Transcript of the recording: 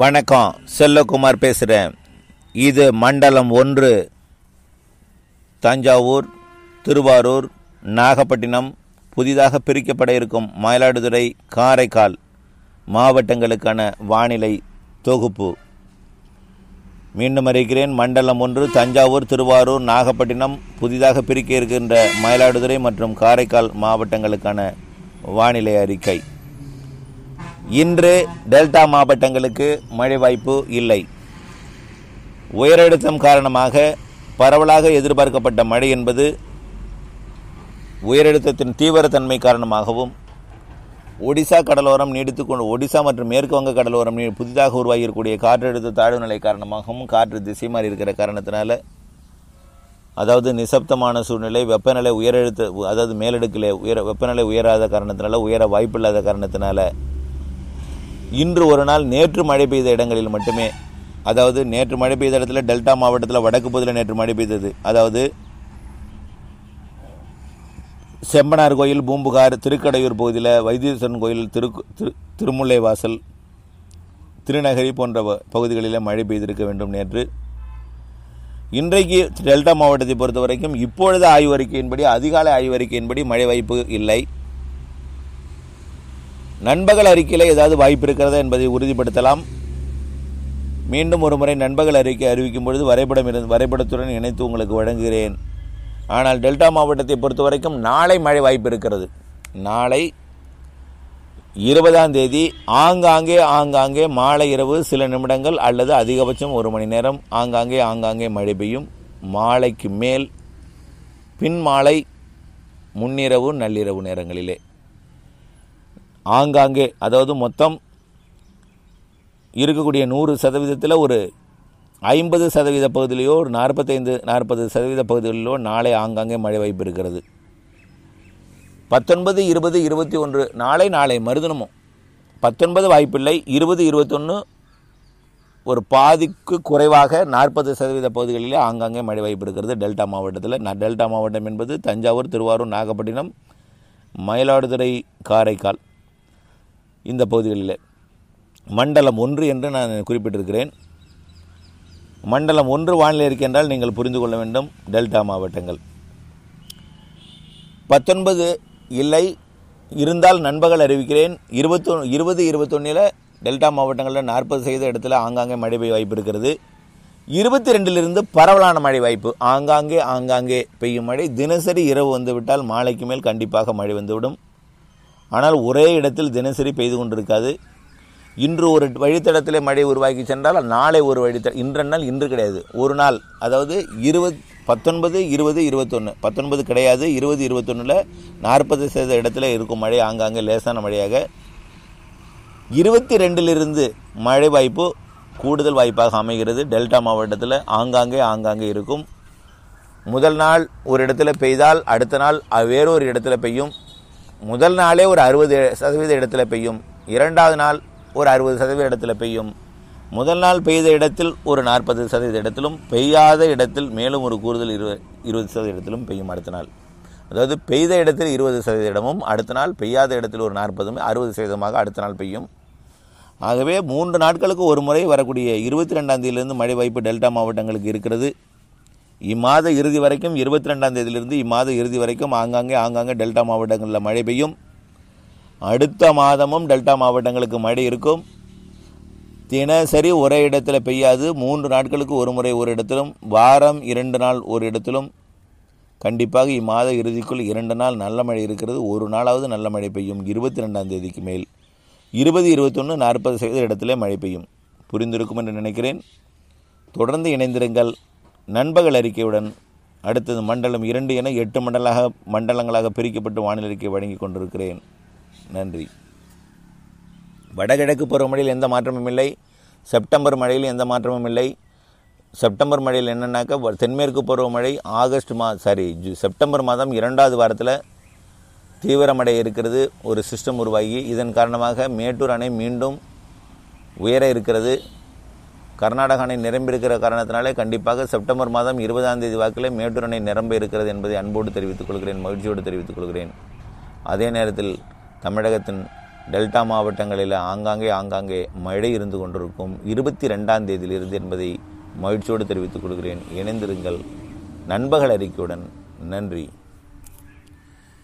வணக்கம் செல்லகுமார் பேசுகிறேன் இது மண்டலம் ஒன்று தஞ்சாவூர் திருவாரூர் நாகப்பட்டினம் புதிதாக பிரிக்கப்பட இருக்கும் மயிலாடுதுறை காரைக்கால் மாவட்டங்களுக்கான வானிலை தொகுப்பு மீண்டும் அறிகிறேன் மண்டலம் ஒன்று தஞ்சாவூர் திருவாரூர் நாகப்பட்டினம் புதிதாக பிரிக்க இருக்கின்ற மயிலாடுதுறை மற்றும் காரைக்கால் மாவட்டங்களுக்கான வானிலை அறிக்கை இன்று டெல்டா மாவட்டங்களுக்கு மழை வாய்ப்பு இல்லை உயரழுத்தம் காரணமாக பரவலாக எதிர்பார்க்கப்பட்ட மழை என்பது உயரழுத்தத்தின் தீவிரத்தன்மை காரணமாகவும் ஒடிசா கடலோரம் நீடித்துக்கொண்டு ஒடிசா மற்றும் மேற்கு வங்க கடலோரம் நீ புதிதாக உருவாகியிருக்கக்கூடிய காற்றழுத்த தாழ்வு நிலை காரணமாகவும் காற்று திசை மாறி இருக்கிற காரணத்தினால அதாவது நிசப்தமான சூழ்நிலை வெப்பநிலை உயரழுத்த அதாவது மேலடுக்கில் உயர வெப்பநிலை உயராத காரணத்தினால உயர வாய்ப்பில்லாத காரணத்தினால இன்று ஒரு நாள் நேற்று மழை பெய்த இடங்களில் மட்டுமே அதாவது நேற்று மழை பெய்த இடத்துல டெல்டா மாவட்டத்தில் வடக்கு பகுதியில் நேற்று மழை பெய்தது அதாவது செம்பனார் கோயில் பூம்புகார் திருக்கடையூர் பகுதியில் வைத்தீஸ்வரன் கோயில் திரு திரு திருமுல்லை வாசல் திருநகரி போன்ற பகுதிகளில் மழை பெய்திருக்க வேண்டும் நேற்று இன்றைக்கு டெல்டா மாவட்டத்தை பொறுத்த வரைக்கும் இப்பொழுது ஆய்வறிக்கையின்படி அதிகாலை ஆய்வறிக்கையின்படி மழை வாய்ப்பு இல்லை நண்பகல் அறிக்கையில் ஏதாவது வாய்ப்பு இருக்கிறதா என்பதை உறுதிப்படுத்தலாம் மீண்டும் ஒரு முறை நண்பகல் அறிக்கை அறிவிக்கும் பொழுது வரைபடம் இருந்து வரைபடத்துடன் இணைத்து உங்களுக்கு வழங்குகிறேன் ஆனால் டெல்டா மாவட்டத்தை பொறுத்த வரைக்கும் நாளை மழை வாய்ப்பு இருக்கிறது நாளை இருபதாம் தேதி ஆங்காங்கே ஆங்காங்கே மாலை இரவு சில நிமிடங்கள் அல்லது அதிகபட்சம் ஒரு மணி நேரம் ஆங்காங்கே ஆங்காங்கே மழை பெய்யும் மாலைக்கு மேல் பின் மாலை முன்னிரவு நள்ளிரவு நேரங்களிலே ஆங்காங்கே அதாவது மொத்தம் இருக்கக்கூடிய நூறு சதவீதத்தில் ஒரு ஐம்பது சதவீத பகுதியிலையோ ஒரு நாற்பத்தைந்து நாற்பது சதவீத பகுதிகளிலோ நாளை ஆங்காங்கே மழை வாய்ப்பு இருக்கிறது பத்தொன்பது இருபது இருபத்தி ஒன்று நாளை நாளை மருதனமும் பத்தொன்பது வாய்ப்பில்லை இருபது இருபத்தொன்று ஒரு பாதிக்கு குறைவாக நாற்பது சதவீத பகுதிகளிலே ஆங்காங்கே மழை வாய்ப்பு இருக்கிறது டெல்டா மாவட்டத்தில் நான் டெல்டா மாவட்டம் என்பது தஞ்சாவூர் திருவாரூர் நாகப்பட்டினம் மயிலாடுதுறை காரைக்கால் இந்த பகுதிகளில் மண்டலம் ஒன்று என்று நான் குறிப்பிட்டிருக்கிறேன் மண்டலம் ஒன்று வானிலை இருக்கு என்றால் நீங்கள் புரிந்து கொள்ள வேண்டும் டெல்டா மாவட்டங்கள் பத்தொன்பது இல்லை இருந்தால் நண்பர்கள் அறிவிக்கிறேன் இருபத்தொ இருபது இருபத்தொன்னில் டெல்டா மாவட்டங்களில் நாற்பது சதவீத இடத்துல ஆங்காங்கே மழை பெய்ய வாய்ப்பு இருக்கிறது இருபத்தி ரெண்டிலிருந்து பரவலான மழை வாய்ப்பு ஆங்காங்கே ஆங்காங்கே பெய்யும் மழை தினசரி இரவு வந்துவிட்டால் மாலைக்கு மேல் கண்டிப்பாக மழை வந்துவிடும் ஆனால் ஒரே இடத்தில் தினசரி பெய்து கொண்டிருக்காது இன்று ஒரு வழித்தடத்திலே மழை உருவாக்கி சென்றால் நாளை ஒரு வழித்த இன்றென்னால் இன்று கிடையாது ஒரு நாள் அதாவது இருபது பத்தொன்பது இருபது இருபத்தொன்று பத்தொன்பது கிடையாது இருபது இருபத்தொன்னில் நாற்பது சதவீத இடத்துல இருக்கும் மழை ஆங்காங்கே லேசான மழையாக இருபத்தி ரெண்டிலிருந்து மழை வாய்ப்பு கூடுதல் வாய்ப்பாக அமைகிறது டெல்டா மாவட்டத்தில் ஆங்காங்கே ஆங்காங்கே இருக்கும் முதல் நாள் ஒரு இடத்துல பெய்தால் அடுத்த நாள் வேறொரு இடத்துல பெய்யும் முதல் நாளே ஒரு அறுபது சதவீத இடத்துல பெய்யும் இரண்டாவது நாள் ஒரு அறுபது சதவீத இடத்துல பெய்யும் முதல் நாள் பெய்த இடத்தில் ஒரு நாற்பது சதவீத இடத்திலும் பெய்யாத இடத்தில் மேலும் ஒரு கூறுதல் இருபது இருபது சதவீத இடத்திலும் பெய்யும் அடுத்த நாள் அதாவது பெய்த இடத்தில் இருபது சதவீதமும் அடுத்த நாள் பெய்யாத இடத்தில் ஒரு நாற்பதும் அறுபது சதவீதமாக அடுத்த நாள் பெய்யும் ஆகவே மூன்று நாட்களுக்கு ஒரு முறை வரக்கூடிய இருபத்தி ரெண்டாம் தேதியிலிருந்து மழை வாய்ப்பு டெல்டா மாவட்டங்களுக்கு இருக்கிறது இம்மாத இறுதி வரைக்கும் இருபத்தி ரெண்டாம் தேதியிலிருந்து இம்மாத இறுதி வரைக்கும் ஆங்காங்கே ஆங்காங்கே டெல்டா மாவட்டங்களில் மழை பெய்யும் அடுத்த மாதமும் டெல்டா மாவட்டங்களுக்கு மழை இருக்கும் தினசரி ஒரே இடத்துல பெய்யாது மூன்று நாட்களுக்கு ஒரு முறை ஒரு இடத்திலும் வாரம் இரண்டு நாள் ஒரு இடத்திலும் கண்டிப்பாக இம்மாத இறுதிக்குள் இரண்டு நாள் நல்ல மழை இருக்கிறது ஒரு நாளாவது நல்ல மழை பெய்யும் இருபத்தி ரெண்டாம் தேதிக்கு மேல் இருபது இருபத்தொன்று நாற்பது சதவீத இடத்துல மழை பெய்யும் புரிந்திருக்கும் என்று நினைக்கிறேன் தொடர்ந்து இணைந்திருங்கள் நண்பகல் அறிக்கையுடன் அடுத்தது மண்டலம் இரண்டு என எட்டு மண்டலாக மண்டலங்களாக பிரிக்கப்பட்டு வானிலை அறிக்கை வழங்கி கொண்டிருக்கிறேன் நன்றி வடகிழக்கு பருவமழையில் எந்த மாற்றமும் இல்லை செப்டம்பர் மழையில் எந்த மாற்றமும் இல்லை செப்டம்பர் மழையில் என்னென்னாக்கா தென்மேற்கு பருவமழை ஆகஸ்ட் மா சாரி செப்டம்பர் மாதம் இரண்டாவது வாரத்தில் தீவிரமடைய இருக்கிறது ஒரு சிஸ்டம் உருவாகி இதன் காரணமாக மேட்டூர் அணை மீண்டும் உயர இருக்கிறது கர்நாடக அணை நிரம்பியிருக்கிற காரணத்தினாலே கண்டிப்பாக செப்டம்பர் மாதம் இருபதாம் தேதி வாக்கிலே மேட்டூர் அணை நிரம்ப இருக்கிறது என்பதை அன்போடு தெரிவித்துக் கொள்கிறேன் மகிழ்ச்சியோடு தெரிவித்துக் கொள்கிறேன் அதே நேரத்தில் தமிழகத்தின் டெல்டா மாவட்டங்களில் ஆங்காங்கே ஆங்காங்கே மழை இருந்து கொண்டிருக்கும் இருபத்தி ரெண்டாம் தேதியிலிருந்து என்பதை மகிழ்ச்சியோடு தெரிவித்துக் கொள்கிறேன் இணைந்திருங்கள் நண்பர்கள் அறிக்கையுடன் நன்றி